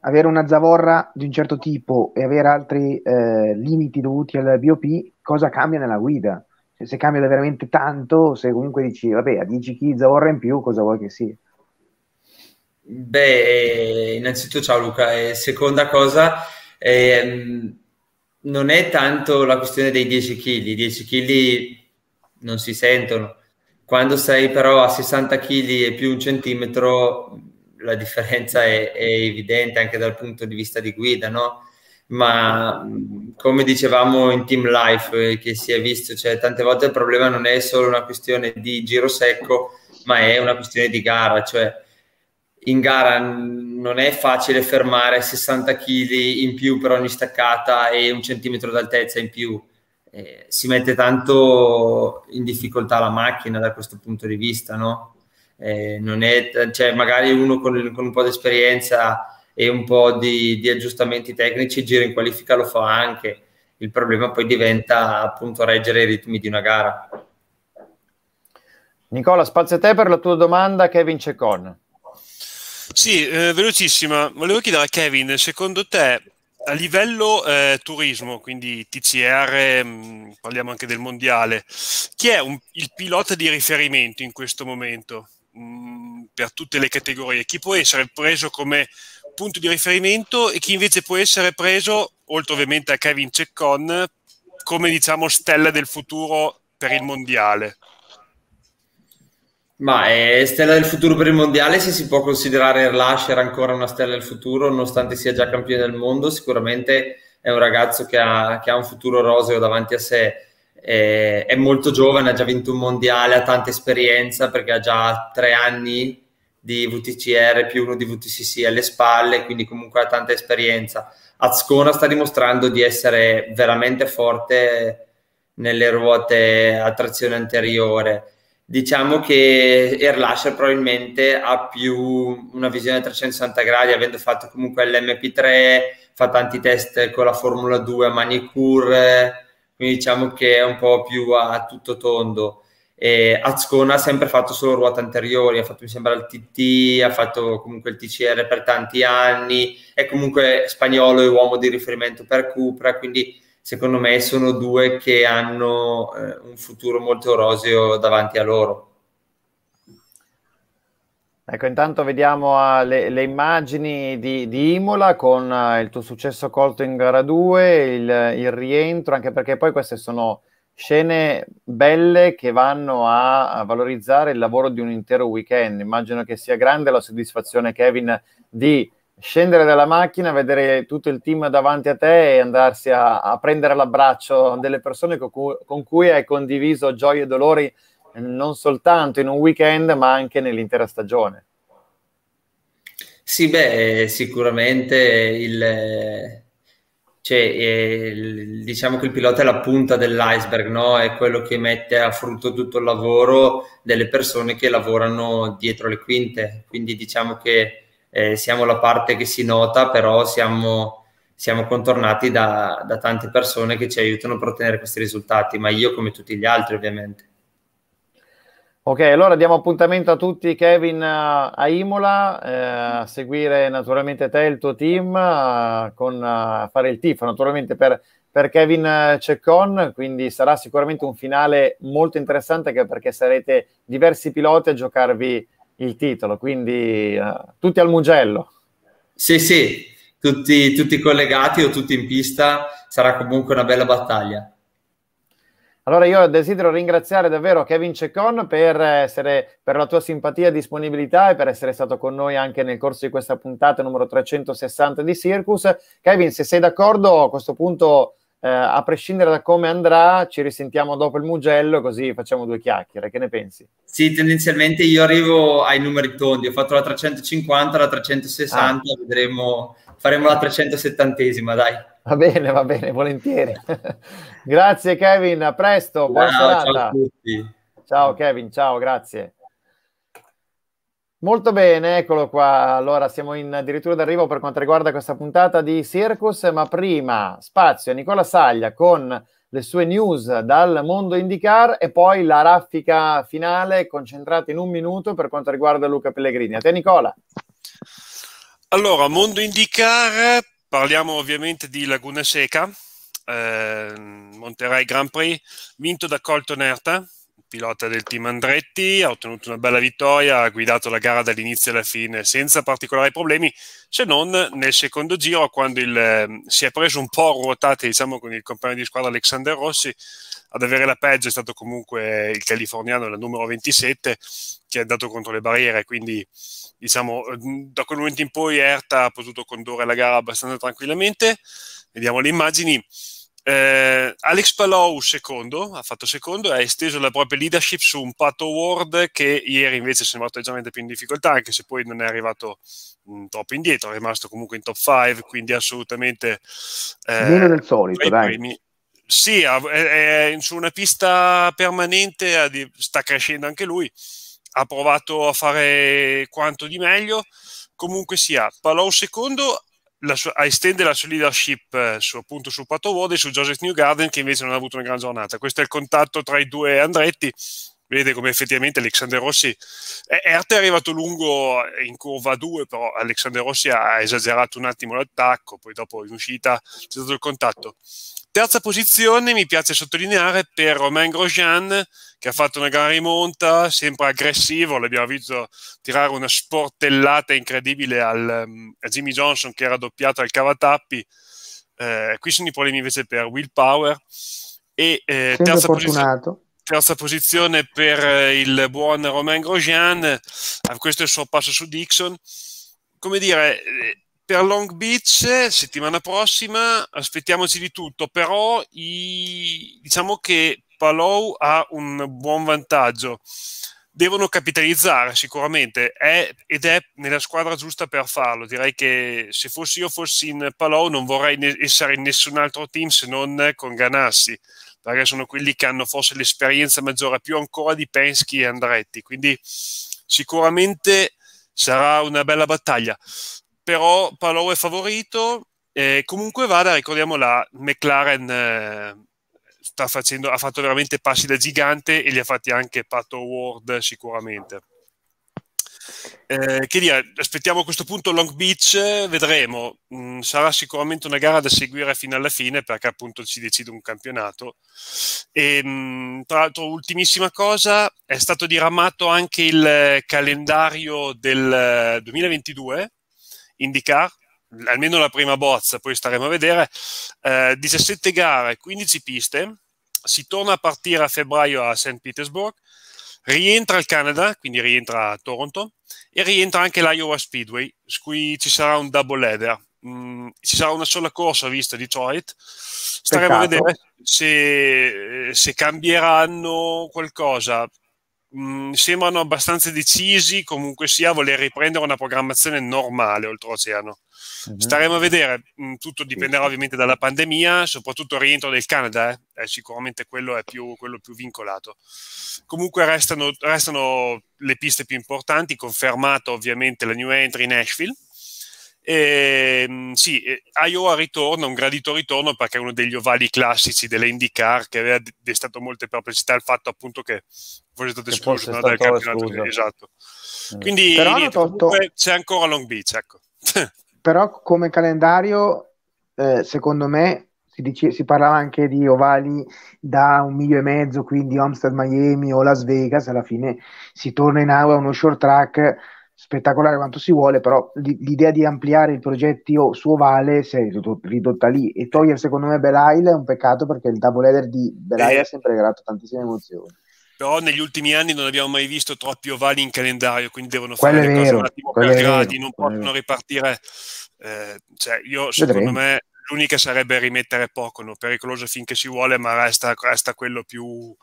avere una zavorra di un certo tipo e avere altri eh, limiti dovuti al BOP, cosa cambia nella guida? Cioè, se cambia veramente tanto, se comunque dici, vabbè, a 10 kg zavorra in più, cosa vuoi che sia? Beh, eh, innanzitutto ciao Luca, e eh, seconda cosa... Ehm, non è tanto la questione dei 10 kg, 10 kg non si sentono. Quando sei però a 60 kg e più un centimetro, la differenza è, è evidente anche dal punto di vista di guida, no? ma come dicevamo in team life eh, che si è visto, cioè tante volte il problema non è solo una questione di giro secco, ma è una questione di gara, cioè in gara non è facile fermare 60 kg in più per ogni staccata e un centimetro d'altezza in più eh, si mette tanto in difficoltà la macchina da questo punto di vista, no? Eh, non è, cioè, magari uno con, con un po' di esperienza e un po' di, di aggiustamenti tecnici, gira in qualifica lo fa anche. Il problema poi diventa appunto reggere i ritmi di una gara. Nicola, spazio a te per la tua domanda, Kevin Cecon. Sì, eh, velocissima. Volevo chiedere a Kevin, secondo te a livello eh, turismo, quindi TCR, mh, mm, parliamo anche del mondiale, chi è un, il pilota di riferimento in questo momento mh, mm, per tutte le categorie? Chi può essere preso come punto di riferimento e chi invece può essere preso, oltre ovviamente a Kevin Ceccon, come diciamo stella del futuro per il mondiale? Ma è eh, stella del futuro per il mondiale, se si può considerare Erlasher ancora una stella del futuro, nonostante sia già campione del mondo, sicuramente è un ragazzo che ha, che ha un futuro roseo davanti a sé, è, è molto giovane, ha già vinto un mondiale, ha tanta esperienza perché ha già tre anni di VTCR più uno di VTCC alle spalle, quindi comunque ha tanta esperienza. Azcona sta dimostrando di essere veramente forte nelle ruote a trazione anteriore diciamo che Erlasher probabilmente ha più una visione a 360 gradi, avendo fatto comunque l'MP3, fa tanti test con la Formula 2 a manicure, quindi diciamo che è un po' più a tutto tondo. E Azcona ha sempre fatto solo ruote anteriori, ha fatto mi sembra il TT, ha fatto comunque il TCR per tanti anni, è comunque spagnolo e uomo di riferimento per Cupra, quindi secondo me sono due che hanno eh, un futuro molto roseo davanti a loro. Ecco, intanto vediamo ah, le, le immagini di, di, Imola con ah, il tuo successo colto in gara 2, il, il, rientro, anche perché poi queste sono scene belle che vanno a, a valorizzare il lavoro di un intero weekend. Immagino che sia grande la soddisfazione, Kevin, di scendere dalla macchina, vedere tutto il team davanti a te e andarsi a, a prendere l'abbraccio delle persone con cui, con cui hai condiviso gioie e dolori eh, non soltanto in un weekend ma anche nell'intera stagione. Sì, beh, sicuramente il, cioè, eh, il, diciamo che il pilota è la punta dell'iceberg, no? è quello che mette a frutto tutto il lavoro delle persone che lavorano dietro le quinte, quindi diciamo che eh, siamo la parte che si nota, però siamo, siamo contornati da, da tante persone che ci aiutano per ottenere questi risultati, ma io come tutti gli altri ovviamente. Ok, allora diamo appuntamento a tutti, Kevin, a Imola, eh, a seguire naturalmente te e il tuo team, a, con, a fare il tifo naturalmente per, per Kevin Ceccon, quindi sarà sicuramente un finale molto interessante anche perché sarete diversi piloti a giocarvi il titolo, quindi uh, tutti al Mugello. Sì, sì, tutti, tutti collegati o tutti in pista, sarà comunque una bella battaglia. Allora io desidero ringraziare davvero Kevin Cecon per, essere, per la tua simpatia e disponibilità e per essere stato con noi anche nel corso di questa puntata numero 360 di Circus. Kevin, se sei d'accordo, a questo punto eh, a prescindere da come andrà, ci risentiamo dopo il Mugello, così facciamo due chiacchiere. Che ne pensi? Sì, tendenzialmente io arrivo ai numeri tondi. Ho fatto la 350, la 360, ah. vedremo, faremo la 370esima, dai. Va bene, va bene, volentieri. grazie Kevin, a presto, buona ciao, serata. Ciao, ciao Kevin, ciao, grazie. Molto bene, eccolo qua. Allora siamo in addirittura d'arrivo per quanto riguarda questa puntata di Circus, ma prima spazio a Nicola Saglia con le sue news dal mondo IndyCar e poi la raffica finale concentrata in un minuto per quanto riguarda Luca Pellegrini. A te Nicola. Allora, mondo IndyCar, parliamo ovviamente di Laguna Seca, eh, Monterey Grand Prix, vinto da Colton Herta, pilota del team Andretti, ha ottenuto una bella vittoria, ha guidato la gara dall'inizio alla fine senza particolari problemi, se non nel secondo giro quando il, ehm, si è preso un po' ruotate diciamo, con il compagno di squadra Alexander Rossi, ad avere la peggio è stato comunque il californiano, la numero 27, che è andato contro le barriere, quindi diciamo mm, da quel momento in poi Erta ha potuto condurre la gara abbastanza tranquillamente. Vediamo le immagini eh, Alex Palou secondo, ha fatto secondo e ha esteso la propria leadership su un patto Ward che ieri invece sembrava leggermente più in difficoltà, anche se poi non è arrivato mh, mm, troppo indietro, è rimasto comunque in top 5, quindi assolutamente... Eh, Meno del solito, dai. Primi. Sì, è, è, su una pista permanente, sta crescendo anche lui, ha provato a fare quanto di meglio, comunque sia, Palou secondo, sua, a estendere la sua leadership eh, su, appunto su Pat O'Ward e su Joseph Newgarden che invece non ha avuto una gran giornata. Questo è il contatto tra i due Andretti. Vede come effettivamente Alexander Rossi Erte è arrivato lungo in curva 2, però Alexander Rossi ha esagerato un attimo l'attacco, poi dopo in uscita c'è stato il contatto. Terza posizione mi piace sottolineare per Romain Grosjean che ha fatto una gran rimonta, sempre aggressivo, l'abbiamo visto tirare una sportellata incredibile al, um, a Jimmy Johnson che era doppiato al cavatappi. Eh, qui sono i problemi invece per Will Power e eh, terza, posiz- terza, posizione per eh, il buon Romain Grosjean, eh, questo è il suo passo su Dixon. Come dire, eh, per Long Beach settimana prossima aspettiamoci di tutto, però i, diciamo che Palou ha un buon vantaggio. Devono capitalizzare sicuramente è, ed è nella squadra giusta per farlo. Direi che se fossi io fossi in Palou non vorrei ne- essere in nessun altro team se non con Ganassi, perché sono quelli che hanno forse l'esperienza maggiore, più ancora di Pensky e Andretti. Quindi sicuramente sarà una bella battaglia però Palou è favorito. Eh, comunque vada, ricordiamo la McLaren eh, sta facendo, ha fatto veramente passi da gigante e li ha fatti anche Pato Ward sicuramente. Eh, che dire, aspettiamo a questo punto Long Beach, vedremo, mm, sarà sicuramente una gara da seguire fino alla fine perché appunto ci decide un campionato. E, mm, tra l'altro, ultimissima cosa, è stato diramato anche il calendario del 2022 eh, IndyCar, almeno la prima bozza, poi staremo a vedere, eh, 17 gare, 15 piste, si torna a partire a febbraio a St. Petersburg, rientra il Canada, quindi rientra a Toronto, e rientra anche l'Iowa Speedway, su cui ci sarà un double header. Mm, ci sarà una sola corsa vista Detroit, staremo Peccato. a vedere se, se cambieranno qualcosa mh, mm, sembrano abbastanza decisi comunque sia a voler riprendere una programmazione normale oltreoceano. Mm-hmm. Staremo a vedere, mh, mm, tutto dipenderà ovviamente dalla pandemia, soprattutto il rientro del Canada, eh? Eh, sicuramente quello è più, quello più vincolato. Comunque restano, restano le piste più importanti, confermata ovviamente la new entry Nashville, e, ehm, sì, eh, Iowa ritorna, un gradito ritorno perché è uno degli ovali classici delle IndyCar che aveva destato molte perplessità il fatto appunto che fosse stato escluso no, dal campionato. Escluso. Esatto. Eh. Quindi niente, tolto... c'è ancora Long Beach. Ecco. Però come calendario, eh, secondo me, si, dice, si, parlava anche di ovali da un miglio e mezzo, quindi Amsterdam, Miami o Las Vegas, alla fine si torna in aula uno short track spettacolare quanto si vuole, però l'idea di ampliare il progetto su ovale si è ridotta lì e togliere secondo me Belail è un peccato perché il double header di Belail eh. ha sempre creato tantissime emozioni. Però negli ultimi anni non abbiamo mai visto troppi ovali in calendario, quindi devono quello fare vero, un attimo per gradi, non possono ripartire. Eh, cioè io secondo Vedremo. me l'unica sarebbe rimettere poco, no? pericoloso finché si vuole, ma resta, resta quello più,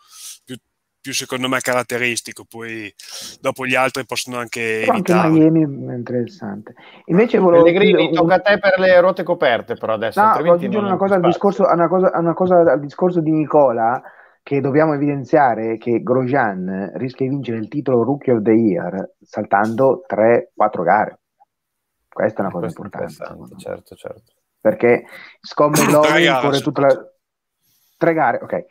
più, più secondo me caratteristico, poi dopo gli altri possono anche Però anche Miami è interessante. Invece volevo Pellegrini, un... tocca a te per le ruote coperte però adesso. No, voglio aggiungere una cosa, al discorso, una, cosa, una cosa al discorso di Nicola, che dobbiamo evidenziare che Grosjean rischia di vincere il titolo Rookie of the Year saltando 3-4 gare. Questa è una eh, cosa importante. Certo, certo. Perché scomme Lowry corre Tre gare, ok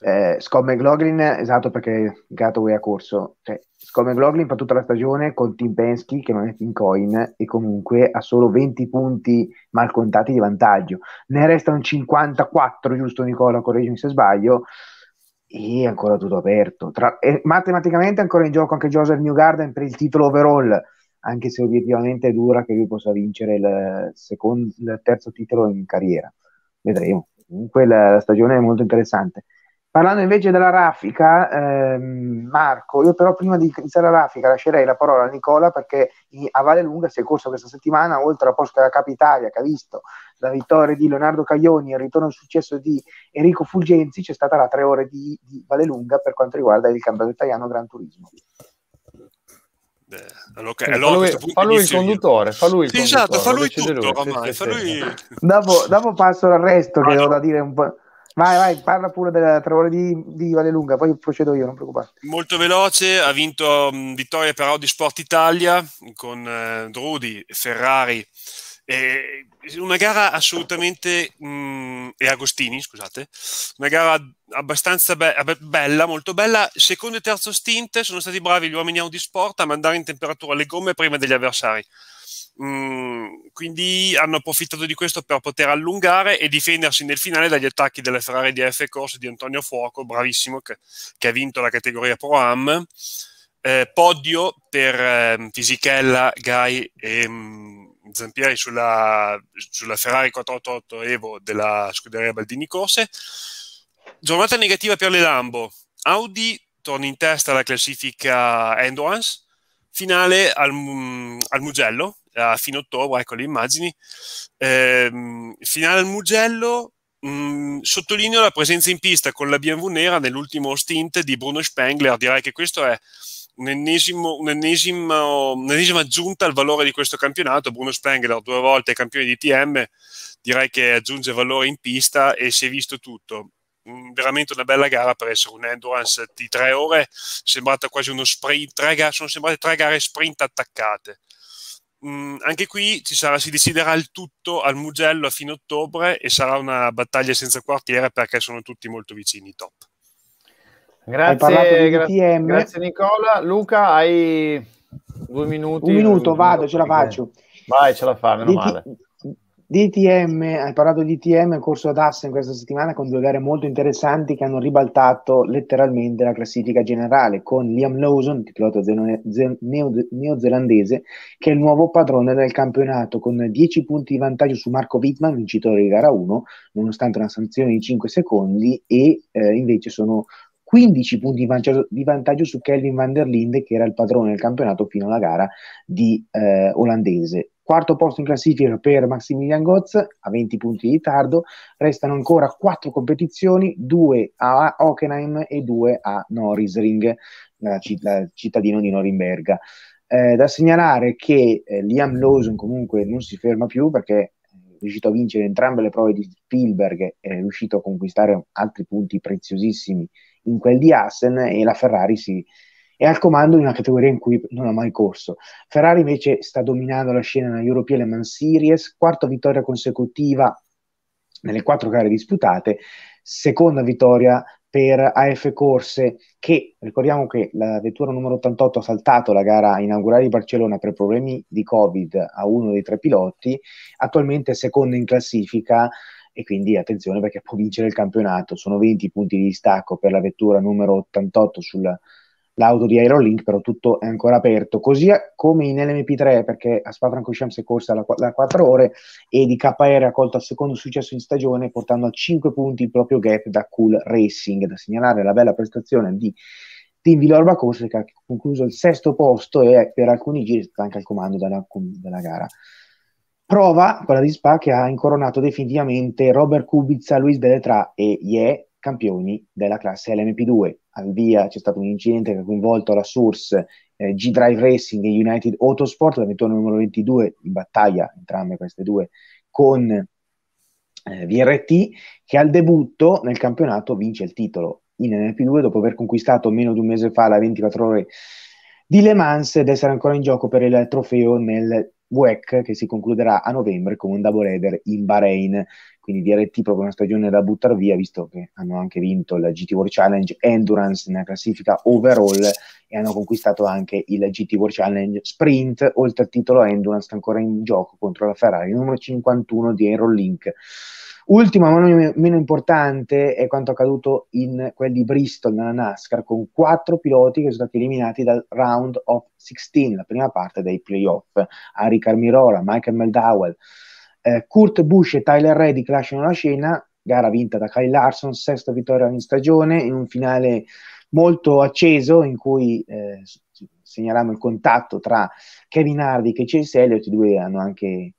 eh, Scott McLaughlin, esatto perché Gataway ha corso, cioè, Scott McLaughlin fa tutta la stagione con Tim Penske che non è Team Coin e comunque ha solo 20 punti mal contati di vantaggio, ne restano 54 giusto Nicola, correggimi se sbaglio e è ancora tutto aperto Tra, e matematicamente è ancora in gioco anche Joseph Newgarden per il titolo overall anche se obiettivamente è dura che lui possa vincere il, secondo, il terzo titolo in carriera vedremo, comunque la, la stagione è molto interessante Parlando invece della raffica, ehm, Marco, io però prima di iniziare la raffica lascerei la parola a Nicola perché a Vale Lunga si è corso questa settimana, oltre alla posta della Capitalia che ha visto la vittoria di Leonardo Caglioni e il ritorno al successo di Enrico Fulgenzi, c'è stata la tre ore di, di Vale Lunga per quanto riguarda il campionato italiano Gran Turismo. Allora, okay. allora, fa, lui, fa lui il conduttore, fa lui il sì, esatto, conduttore, esatto, fa lui tutto, lui. Ormai, sì, fa sì. Dopo, dopo, passo al resto che allora. ho da dire un po'. Vai, vai, parla pure della tre ore di, di Vallelunga, poi procedo io, non preoccuparti. Molto veloce, ha vinto mh, vittoria per Audi Sport Italia con eh, Drudi, Ferrari, eh, una gara assolutamente, mh, e Agostini, scusate, una gara abbastanza be- bella, molto bella. Secondo e terzo stint sono stati bravi gli uomini Audi Sport a mandare in temperatura le gomme prima degli avversari Mm, quindi hanno approfittato di questo per poter allungare e difendersi nel finale dagli attacchi della Ferrari di DF Corse di Antonio Fuoco, bravissimo, che, che ha vinto la categoria Pro Am. Eh, podio per eh, Fisichella, Gai e mh, mm, Zampieri sulla, sulla, Ferrari 488 Evo della scuderia Baldini Corse. Giornata negativa per le Lambo. Audi torna in testa alla classifica Endurance. Finale al, mm, al Mugello, a fine ottobre, ecco le immagini. Eh, finale al Mugello, mh, mm, sottolineo la presenza in pista con la BMW nera nell'ultimo stint di Bruno Spengler, direi che questo è un'ennesima aggiunta al valore di questo campionato. Bruno Spengler, due volte campione di TM, direi che aggiunge valore in pista e si è visto tutto. Mm, veramente una bella gara per essere un endurance di tre ore, sembrata quasi uno sprint. Tre gare, sono sembrate tre gare sprint attaccate mh, mm, anche qui sarà, si deciderà il tutto al Mugello a fine ottobre e sarà una battaglia senza quartiere perché sono tutti molto vicini top. Grazie, gra grazie Nicola. Luca, hai due minuti. Un minuto, un vado, ce la faccio. Vai, ce la fa, meno DT male. DTM, hai parlato di DTM corso ad Assen questa settimana con due gare molto interessanti che hanno ribaltato letteralmente la classifica generale con Liam Lawson, pilota neozelandese, che è il nuovo padrone del campionato con 10 punti di vantaggio su Marco Wittmann, vincitore di gara 1, nonostante una sanzione di 5 secondi e eh, invece sono 15 punti di vantaggio, su Kelvin van der Linde, che era il padrone del campionato fino alla gara di eh, olandese. Quarto posto in classifica per Maximilian Goz a 20 punti di ritardo. Restano ancora quattro competizioni, due a Hockenheim e due a Norisring, la, citt- la cittadino di Norimberga. Eh, da segnalare che eh, Liam Lawson comunque non si ferma più perché è riuscito a vincere entrambe le prove di Spielberg, e è riuscito a conquistare altri punti preziosissimi in quel di Assen e la Ferrari si è al comando in una categoria in cui non ha mai corso. Ferrari invece sta dominando la scena nella European Le Mans Series, quarta vittoria consecutiva nelle quattro gare disputate, seconda vittoria per AF Corse che ricordiamo che la vettura numero 88 ha saltato la gara inaugurale di Barcellona per problemi di Covid a uno dei tre piloti, attualmente è seconda in classifica e quindi attenzione perché può vincere il campionato. Sono 20 punti di distacco per la vettura numero 88 sull'auto di Aerolink, però tutto è ancora aperto. Così come in LMP3, perché a Spa Francorchamps è corsa da la 4 ore e di KR ha colto il secondo successo in stagione portando a 5 punti il proprio gap da Cool Racing. Da segnalare la bella prestazione di Team Villorba Corsica che ha concluso il sesto posto e per alcuni giri sta anche al comando della, della gara prova quella di Spa che ha incoronato definitivamente Robert Kubica, Luis Deletra e Ye, campioni della classe LMP2. Al via c'è stato un incidente che ha coinvolto la Source eh, G-Drive Racing e United Autosport, la vittoria numero 22 in battaglia, entrambe queste due, con eh, VRT, che al debutto nel campionato vince il titolo in LMP2 dopo aver conquistato meno di un mese fa la 24 ore di Le Mans ed essere ancora in gioco per il trofeo nel WEC che si concluderà a novembre con un double header in Bahrain. Quindi diretti proprio una stagione da buttare via, visto che hanno anche vinto la GT World Challenge Endurance nella classifica overall e hanno conquistato anche il GT World Challenge Sprint, oltre al titolo Endurance ancora in gioco contro la Ferrari numero 51 di Aerolink. Ultima, ma non meno importante, è quanto accaduto in quel di Bristol nella NASCAR, con quattro piloti che sono stati eliminati dal round of 16, la prima parte dei playoff. Ari Carmirola, Michael McDowell, eh, Kurt Busch e Tyler Reddick lasciano la scena, gara vinta da Kyle Larson, sesta vittoria in stagione, in un finale molto acceso in cui eh, segnaliamo il contatto tra Kevin Hardy e Chase Elliott, i due hanno anche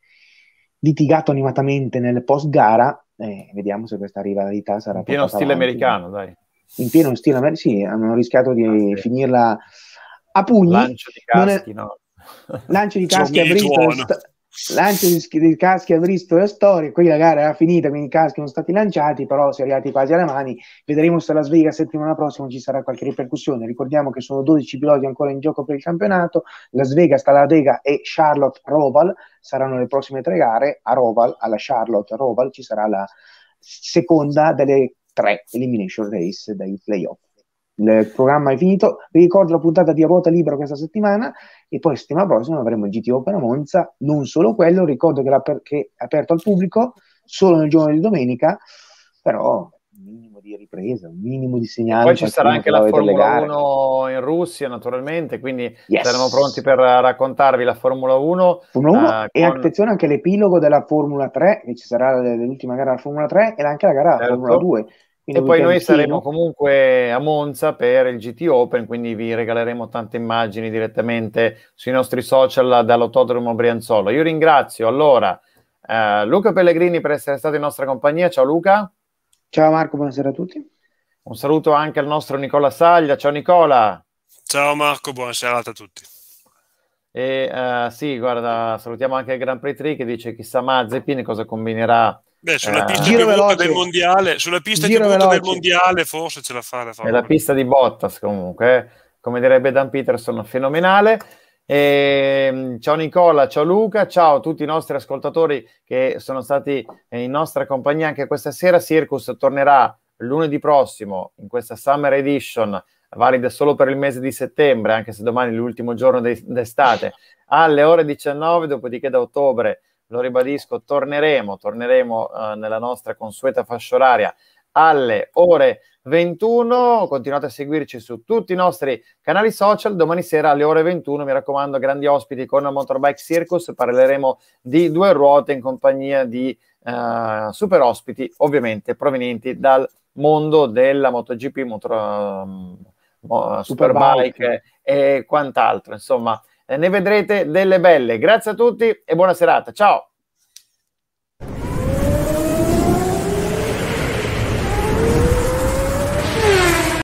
litigato animatamente nel post gara. Eh, vediamo se questa rivalità sarà in pieno stile avanti. americano, dai. In pieno stile americano, sì, hanno rischiato di ah, sì. finirla a pugni. Lancio di caschi, è... no? Lancio di caschi a Bristol lancio di, dei caschi ha visto la storia, qui la gara era finita, quindi i caschi sono stati lanciati, però si è arrivati quasi alle mani, vedremo se la Las Vegas settimana prossima ci sarà qualche ripercussione, ricordiamo che sono 12 piloti ancora in gioco per il campionato, Las Vegas, Talladega e Charlotte Roval saranno le prossime tre gare, a Roval, alla Charlotte Roval ci sarà la seconda delle tre elimination race dai playoff il programma è finito. Vi ricordo la puntata di A Ruota Libera questa settimana e poi settimana prossima avremo il GT Opera Monza. Non solo quello, ricordo che, per- che è aperto al pubblico solo nel giorno di domenica, però un minimo di ripresa, un minimo di segnale. Poi ci sarà anche la Formula 1 in Russia, naturalmente, quindi yes. saremo pronti per raccontarvi la Formula 1. Formula 1 uh, eh, e con... attenzione anche l'epilogo della Formula 3, che ci sarà eh, l'ultima gara della Formula 3 e anche la gara della certo. Formula 2 quindi e poi noi saremo comunque a Monza per il GT Open, quindi vi regaleremo tante immagini direttamente sui nostri social dall'Autodromo Brianzolo. Io ringrazio allora eh, Luca Pellegrini per essere stato in nostra compagnia. Ciao Luca. Ciao Marco, buonasera a tutti. Un saluto anche al nostro Nicola Saglia. Ciao Nicola. Ciao Marco, buonasera a tutti. E eh, sì, guarda, salutiamo anche il Grand Prix 3 che dice chissà Mazepin cosa combinerà Beh, eh, sulla pista di vuota del mondiale, sulla pista più vuota del mondiale forse ce la fa la Formula. È la pista di Bottas comunque, eh. come direbbe Dan Peterson, fenomenale. E, ehm, ciao Nicola, ciao Luca, ciao a tutti i nostri ascoltatori che sono stati eh, in nostra compagnia anche questa sera. Circus tornerà lunedì prossimo in questa Summer Edition, valida solo per il mese di settembre, anche se domani è l'ultimo giorno d'estate, alle ore 19, dopodiché da ottobre lo ribadisco, torneremo, torneremo eh, nella nostra consueta fascia oraria alle ore 21. Continuate a seguirci su tutti i nostri canali social. Domani sera alle ore 21, mi raccomando, grandi ospiti con Motorbike Circus. Parleremo di due ruote in compagnia di eh, super ospiti, ovviamente provenienti dal mondo della MotoGP, motor, uh, mm, superbike, superbike e quant'altro. Insomma, eh, ne vedrete delle belle. Grazie a tutti e buona serata. Ciao.